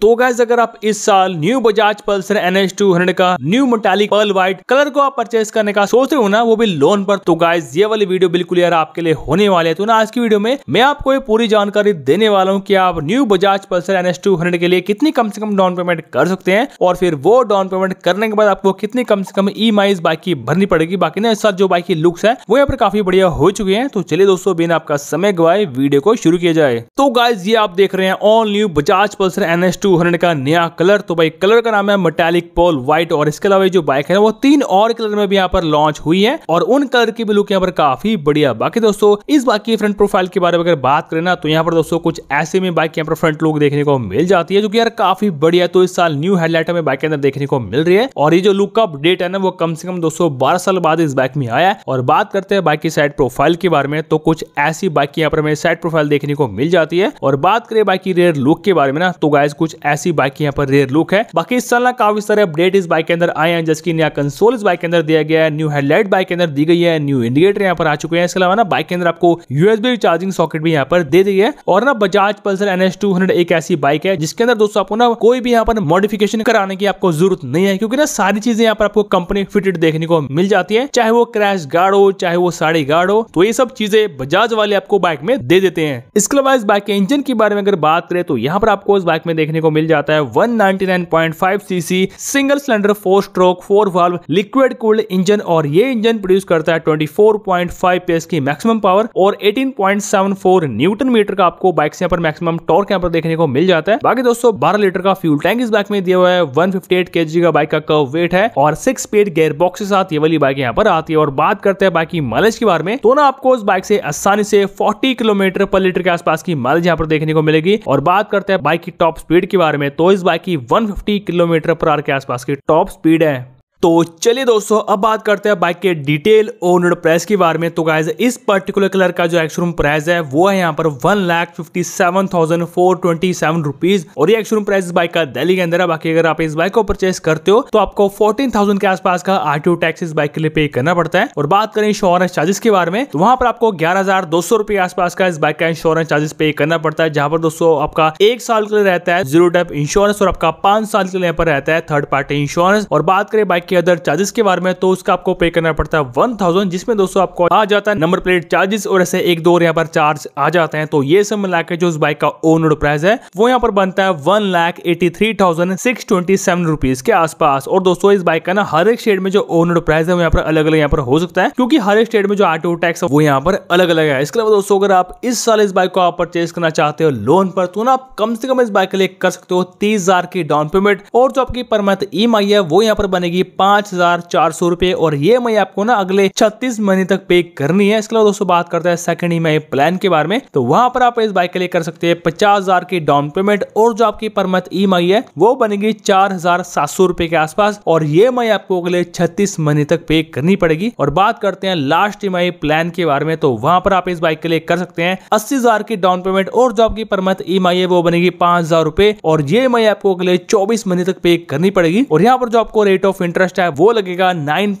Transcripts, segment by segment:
तो गैस अगर आप इस साल new Bajaj Pulsar N H two hundred का new metallic pearl white colour को आप परचेज करने का सोच रहे हो ना वो भी लोन पर तो गाइज ये वाली वीडियो बिल्कुल यार आपके लिए होने वाले है तो ना आज की वीडियो में मैं आपको ये पूरी जानकारी देने वाला हूँ कि आप new Bajaj Pulsar N H two hundred के लिए कितनी कम से कम डाउन पेमेंट कर सकते हैं और फिर वो डाउन पेमेंट करने के बाद आपको कितनी कम से कम ई माई बाइक की भरनी पड़ेगी बाकी ना इस साल जो बाइक की लुक्स है वो यहाँ पर काफी बढ़िया हो चुके हैं तो चलिए दोस्तों बिना आपका समय गवाए वीडियो को शुरू किया जाए तो गाइज ये आप देख रहे हैं all new Bajaj Pulsar N H two two hundred का नया कलर तो भाई कलर का नाम है मेटालिक पोल व्हाइट और इसके अलावा जो बाइक है वो तीन और कलर में भी यहाँ पर लॉन्च हुई है और उन कलर की भी लुक यहाँ पर काफी बढ़िया बाकी दोस्तों इस बाइक की फ्रंट प्रोफाइल के बारे में अगर बात करें ना तो यहाँ पर दोस्तों कुछ ऐसे में बाइक यहाँ पर फ्रंट लुक देखने को मिल जाती है जो की यार काफी बढ़िया तो इस साल न्यू हेडलाइट हमें बाइक के अंदर देखने को मिल रही है और ये जो लुक का अपडेट है ना वो कम से कम दोस्तों बारह साल बाद इस बाइक में आया है और बात करते हैं बाइक की साइड प्रोफाइल के बारे में तो कुछ ऐसी बाइक की यहाँ पर हमें साइड प्रोफाइल देखने को मिल जाती है और बात करें बाइक की रेयर लुक के बारे में ना तो गाय कुछ ऐसी बाइक यहाँ पर रेयर लुक है बाकी इस साल ना काफी सारे अपडेट इस बाइक के अंदर आए हैं जैसे कि नया कंसोल इस बाइक के अंदर दिया गया है न्यू हेडलाइट बाइक के अंदर दी गई है न्यू इंडिकेटर यहाँ पर आ चुके हैं इसके अलावा ना बाइक के अंदर आपको यूएसबी चार्जिंग सॉकेट भी यहाँ पर दे दी है और ना बजाज पल्सर एन एक ऐसी बाइक है जिसके अंदर दोस्तों आपको ना कोई भी यहाँ पर मॉडिफिकेशन कराने की आपको जरूरत नहीं है क्योंकि ना सारी चीजें यहाँ पर आपको कंपनी फिटेड देखने को मिल जाती है चाहे वो क्रैश गार्ड हो चाहे वो साड़ी गार्ड हो तो ये सब चीजें बजाज वाले आपको बाइक में दे देते हैं इसके अलावा इस बाइक के इंजन के बारे में अगर बात करें तो यहाँ पर आपको इस बाइक में देखने को को मिल जाता है 199.5 CC single cylinder four stroke four valve liquid cooled engine और ये इंजन प्रोड्यूस करता है 24.5 पीएस की मैक्सिमम पावर और 18.74 न्यूटन मीटर का आपको बाइक से यहाँ पर मैक्सिमम टॉर्क यहाँ पर देखने को मिल जाता है बाकी दोस्तों बारह लीटर का फ्यूल टैंक इस बाइक में दिया हुआ है वन फिफ्टी का बाइक का कर्व वेट है और सिक्स स्पीड गेयर बॉक्स के साथ ये वाली बाइक यहाँ पर आती है और बात करते हैं बाकी मलेज के बारे में तो ना आपको इस बाइक से आसानी से फोर्टी किलोमीटर पर लीटर के आसपास की मलेज यहाँ पर देखने को मिलेगी और बात करते हैं बाइक की टॉप स्पीड की बारे में तो इस बाइक की 150 किलोमीटर पर आर के आसपास की टॉप स्पीड है तो चलिए दोस्तों अब बात करते हैं बाइक के डिटेल ओनड प्राइस के बारे में तो गाइज इस पर्टिकुलर कलर का जो एक्सरूम प्राइस है वो है यहाँ पर one lakh fifty seven thousand four twenty seven rupees और ये एक्सरूम प्राइस बाइक का दिल्ली के अंदर है बाकी अगर आप इस बाइक को परचेस करते हो तो आपको फोर्टीन थाउजेंड के आसपास का आरटीओ टैक्स इस बाइक के लिए पे करना पड़ता है और बात करें इंश्योरेंस चार्जेस के बारे में तो वहां पर आपको ग्यारह हजार दो सौ रुपए के आसपास का इस बाइक का इंश्योरेंस चार्जेस पे करना पड़ता है जहां पर दोस्तों आपका एक साल के लिए रहता है जीरो टाइप इंश्योरेंस और आपका पांच साल के लिए यहाँ पर रहता है थर्ड पार्टी इंश्योरेंस और बात करें बाइक के अदर चार्जेस के बारे में तो उसका आपको पे करना पड़ता है वन थाउजेंड जिसमें दोस्तों आपको आ जाता है नंबर प्लेट चार्जेस और ऐसे एक दो यहाँ पर चार्ज आ जाते हैं तो ये सब मिला के जो उस बाइक का ओन रोड प्राइस है वो यहाँ पर बनता है one lakh eighty three thousand six twenty seven rupees के आसपास और दोस्तों इस बाइक का ना हर एक स्टेट में जो ओन रोड प्राइस है वो यहाँ पर अलग अलग यहाँ पर हो सकता है क्योंकि हर एक स्टेट में जो आटो टैक्स है वो यहाँ पर अलग अलग है इसके अलावा दोस्तों अगर आप इस साल इस बाइक को आप परचेज करना चाहते हो लोन पर तो ना आप कम से कम इस बाइक के लिए कर सकते हो तीस हजार की डाउन पेमेंट और जो आपकी पर ई e है वो यहाँ पर बनेगी पांच हजार चार सौ रुपए और ये मई आपको ना अगले छत्तीस महीने तक पे करनी है इसके अलावा दोस्तों बात करते हैं सेकंड ई प्लान के बारे में तो वहां पर आप इस बाइक के लिए कर सकते हैं पचास हजार की डाउन पेमेंट और जो आपकी पर मंथ ई है वो बनेगी चार हजार सात सौ रुपए के आसपास और ये मई आपको अगले छत्तीस महीने तक पे करनी पड़ेगी और बात करते हैं लास्ट ई प्लान के बारे में तो वहां पर आप इस बाइक के लिए कर सकते हैं अस्सी हजार की डाउन पेमेंट और जो आपकी पर मंथ ई है वो बनेगी पांच हजार रुपए और ये मई आपको अगले चौबीस महीने तक पे करनी पड़ेगी और यहाँ पर जो आपको रेट ऑफ इंटरेस्ट इंटरेस्ट है वो लगेगा नाइन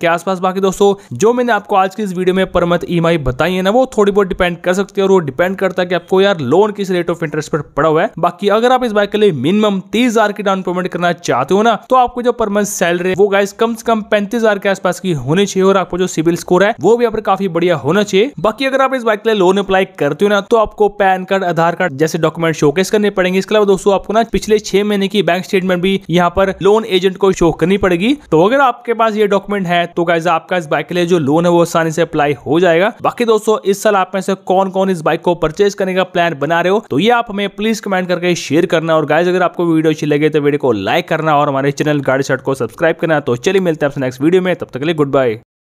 के आसपास बाकी दोस्तों जो मैंने आपको आज की इस वीडियो में पर मंथ ई बताई है ना वो थोड़ी बहुत डिपेंड कर सकती है और वो डिपेंड करता है कि आपको यार लोन किस रेट ऑफ इंटरेस्ट पर पड़ा हुआ है बाकी अगर आप इस बाइक के लिए मिनिमम तीस की डाउन पेमेंट करना चाहते हो ना तो आपको जो पर सैलरी है वो गाइस कम से कम पैंतीस के आसपास की होनी चाहिए और आपको जो सिविल स्कोर है वो भी यहाँ काफी बढ़िया होना चाहिए बाकी अगर आप इस बाइक के लिए लोन अप्लाई करते हो ना तो आपको पैन कार्ड आधार कार्ड जैसे डॉक्यूमेंट शोकेस करने पड़ेंगे इसके अलावा दोस्तों आपको ना पिछले छह महीने की बैंक स्टेटमेंट भी यहाँ पर लोन एजेंट को शो कर करनी पड़ेगी तो अगर आपके पास ये डॉक्यूमेंट है तो गाइज आपका इस बाइक के लिए जो लोन है वो आसानी से अप्लाई हो जाएगा बाकी दोस्तों इस साल आप में से कौन कौन इस बाइक को परचेज करने का प्लान बना रहे हो तो ये आप हमें प्लीज कमेंट करके शेयर करना और गाइज अगर आपको वीडियो अच्छी लगे तो वीडियो को लाइक करना और हमारे चैनल गाड़ी शर्ट को सब्सक्राइब करना तो चलिए मिलते हैं आपसे नेक्स्ट वीडियो में तब तक के लिए गुड बाय